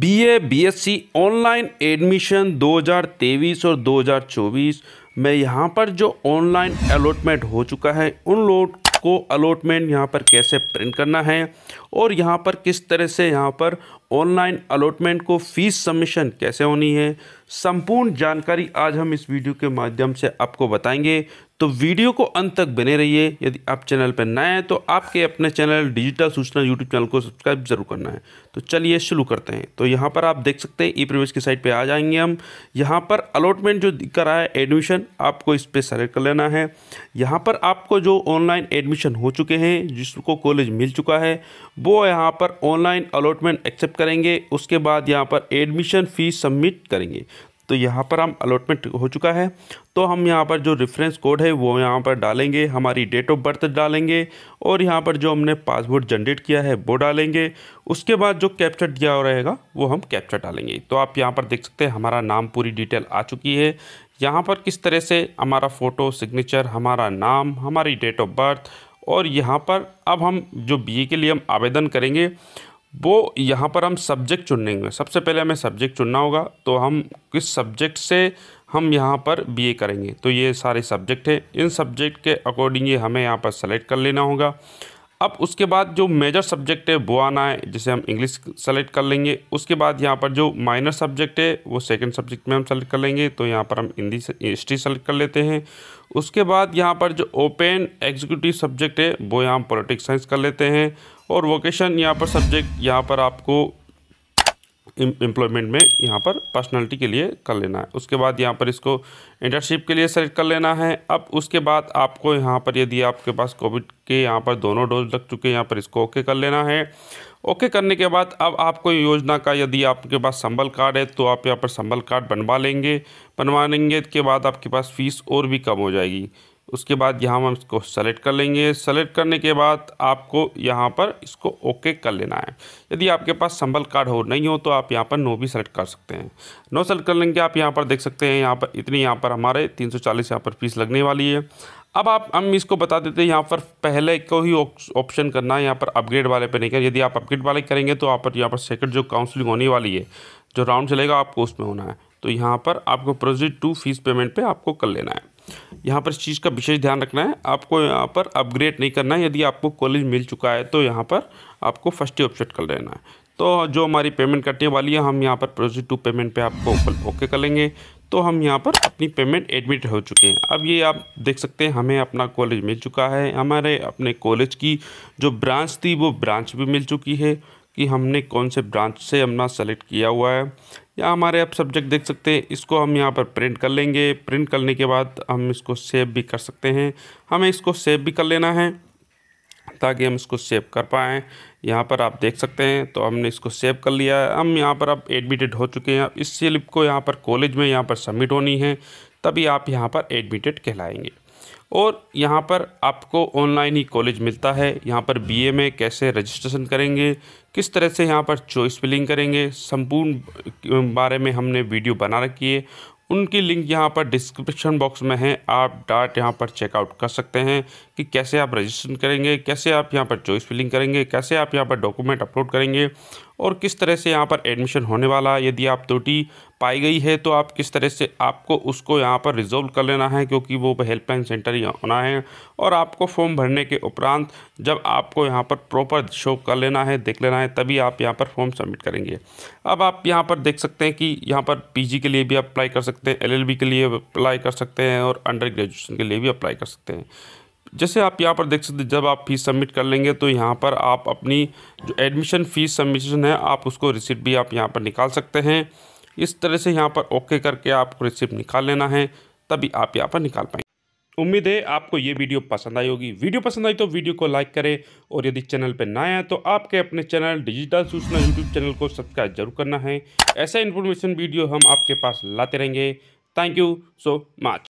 BA BSc online admission 2023 और 2024 में यहाँ पर जो ऑनलाइन अलॉटमेंट हो चुका है उन लोग को अलॉटमेंट यहाँ पर कैसे प्रिंट करना है और यहाँ पर किस तरह से यहाँ पर ऑनलाइन अलॉटमेंट को फीस सबमिशन कैसे होनी है संपूर्ण जानकारी आज हम इस वीडियो के माध्यम से आपको बताएंगे तो वीडियो को अंत तक बने रहिए यदि आप चैनल पर नए हैं तो आपके अपने channel digital Suchna YouTube channel को सब्सक्राइब जरूर करना है तो चलिए शुरू करते हैं तो यहाँ पर आप देख सकते हैं ई प्रवेश की साइट पे आ जाएंगे हम यहाँ पर अलॉटमेंट जो दिख रहा है एडमिशन आपको इस पर सेलेक्ट कर लेना है यहाँ पर आपको जो ऑनलाइन एडमिशन हो चुके हैं जिसको कॉलेज मिल चुका है वो यहाँ पर ऑनलाइन अलॉटमेंट एक्सेप्ट करेंगे उसके बाद यहाँ पर एडमिशन फ़ीस सबमिट करेंगे तो यहाँ पर हम अलॉटमेंट हो चुका है तो हम यहाँ पर जो रेफरेंस कोड है वो यहाँ पर डालेंगे हमारी डेट ऑफ बर्थ डालेंगे और यहाँ पर जो हमने पासपोर्ट जनरेट किया है वो डालेंगे उसके बाद जो कैप्चर दिया रहेगा वो हम कैप्चर डालेंगे तो आप यहाँ पर देख सकते हैं हमारा नाम पूरी डिटेल आ चुकी है यहाँ पर किस तरह से हमारा फ़ोटो सिग्नेचर हमारा नाम हमारी डेट ऑफ बर्थ और यहाँ पर अब हम जो बी के लिए हम आवेदन करेंगे वो यहाँ पर हम सब्जेक्ट चुनेंगे सबसे पहले हमें सब्जेक्ट चुनना होगा तो हम किस सब्जेक्ट से हम यहाँ पर बी करेंगे तो ये सारे सब्जेक्ट हैं इन सब्जेक्ट के अकॉर्डिंग ये हमें यहाँ पर सेलेक्ट कर लेना होगा अब उसके बाद जो मेजर सब्जेक्ट है वो आना है जिसे हम इंग्लिश सेलेक्ट कर लेंगे उसके बाद यहाँ पर जो माइनर सब्जेक्ट है वो सेकंड सब्जेक्ट में हम सेलेक्ट कर लेंगे तो यहाँ पर हम हिंदी हिस्ट्री सेलेक्ट कर लेते हैं उसके बाद यहाँ पर जो ओपन एग्जीक्यूटिव सब्जेक्ट है वो यहाँ पॉलिटिक्स साइंस कर लेते हैं और वोकेशन यहाँ पर सब्जेक्ट यहाँ पर आपको एम्प्लॉयमेंट में यहाँ पर पर्सनालिटी के लिए कर लेना है उसके बाद यहाँ पर इसको इंटर्नशिप के लिए सेलेक्ट कर लेना है अब उसके बाद आपको यहाँ पर यदि आपके पास कोविड के यहाँ पर दोनों डोज लग चुके हैं यहाँ पर इसको ओके कर लेना है ओके करने के बाद अब आपको योजना का यदि आपके पास संबल कार्ड है तो आप यहाँ पर संबल कार्ड बनवा लेंगे बनवा लेंगे के बाद आपके पास फ़ीस और भी कम हो जाएगी उसके बाद यहाँ हम इसको सेलेक्ट कर लेंगे सेलेक्ट करने के बाद आपको यहाँ पर इसको ओके कर लेना है यदि आपके पास संबल कार्ड हो नहीं हो तो आप यहाँ पर नो भी सेलेक्ट कर सकते हैं नो सेलेक्ट कर लेंगे आप यहाँ पर देख सकते हैं यहाँ पर इतनी यहाँ पर हमारे तीन सौ यहाँ पर फीस लगने वाली है अब आप हम इसको बता देते हैं यहाँ पर पहले को ही ऑप्शन करना है यहाँ पर अपग्रेड वाले पे नहीं करें यदि आप अपग्रेड वाले करेंगे तो आप यहाँ पर सेकंड जो काउंसलिंग होने वाली है जो राउंड चलेगा आपको उसमें होना है तो यहाँ पर आपको प्रोजेक्ट टू फीस पेमेंट पे आपको कर लेना है यहाँ पर इस चीज़ का विशेष ध्यान रखना है आपको यहाँ पर अपग्रेड नहीं करना है यदि आपको कॉलेज मिल चुका है तो यहाँ पर आपको फर्स्ट ही ऑप्शन कर लेना है तो जो हमारी पेमेंट कटने वाली है हम यहाँ पर प्रोसीड टू पेमेंट पे आपको ओके कर लेंगे तो हम यहाँ पर अपनी पेमेंट एडमिट हो चुके हैं अब ये आप देख सकते हैं हमें अपना कॉलेज मिल चुका है हमारे अपने कॉलेज की जो ब्रांच थी वो ब्रांच भी मिल चुकी है कि हमने कौन से ब्रांच से अपना सेलेक्ट किया हुआ है या हमारे आप सब्जेक्ट देख सकते हैं इसको हम यहाँ पर प्रिंट कर लेंगे प्रिंट करने के बाद हम इसको सेव भी कर सकते हैं हमें इसको सेव भी कर लेना है ताकि हम इसको सेव कर पाएँ यहाँ पर आप देख सकते हैं तो हमने इसको सेव कर लिया है हम यहाँ पर अब एडमिटेड हो चुके हैं इस स्लिप को यहाँ पर कॉलेज में यहाँ पर सबमिट होनी है तभी आप यहाँ पर एडमिटेड कहलाएंगे और यहाँ पर आपको ऑनलाइन ही कॉलेज मिलता है यहाँ पर बीए में कैसे रजिस्ट्रेशन करेंगे किस तरह से यहाँ पर चॉइस फिलिंग करेंगे संपूर्ण बारे में हमने वीडियो बना रखी है उनकी लिंक यहाँ पर डिस्क्रिप्शन बॉक्स में है आप डाट यहाँ पर चेकआउट कर सकते हैं कि कैसे आप रजिस्ट्रेशन करेंगे कैसे आप यहाँ पर चॉइस फिलिंग करेंगे कैसे आप यहाँ पर डॉक्यूमेंट अपलोड करेंगे और किस तरह से यहाँ पर एडमिशन होने वाला है यदि आप त्रुटि पाई गई है तो आप किस तरह से आपको उसको यहाँ पर रिजोल्व कर लेना है क्योंकि वो हेल्पलाइन सेंटर ही होना है और आपको फॉर्म भरने के उपरांत जब आपको यहाँ पर प्रॉपर शो कर लेना है देख लेना है तभी आप यहाँ पर फॉर्म सबमिट करेंगे अब आप यहाँ पर देख सकते हैं कि यहाँ पर पी के लिए भी अप्लाई कर सकते हैं एल के लिए अप्लाई कर सकते हैं और अंडर ग्रेजुएशन के लिए भी अप्लाई कर सकते हैं जैसे आप यहाँ पर देख सकते जब आप फ़ीस सबमिट कर लेंगे तो यहाँ पर आप अपनी जो एडमिशन फ़ीस सबमिशन है आप उसको रिसिप्ट भी आप यहाँ पर निकाल सकते हैं इस तरह से यहाँ पर ओके करके आपको रिसिप्ट निकाल लेना है तभी आप यहाँ पर निकाल पाएंगे उम्मीद है आपको ये वीडियो पसंद आई होगी वीडियो पसंद आई तो वीडियो को लाइक करें और यदि चैनल पर नए हैं तो आपके अपने channel digital Suchna YouTube channel को सब्सक्राइब जरूर करना है ऐसा इन्फॉर्मेशन वीडियो हम आपके पास लाते रहेंगे थैंक यू सो मच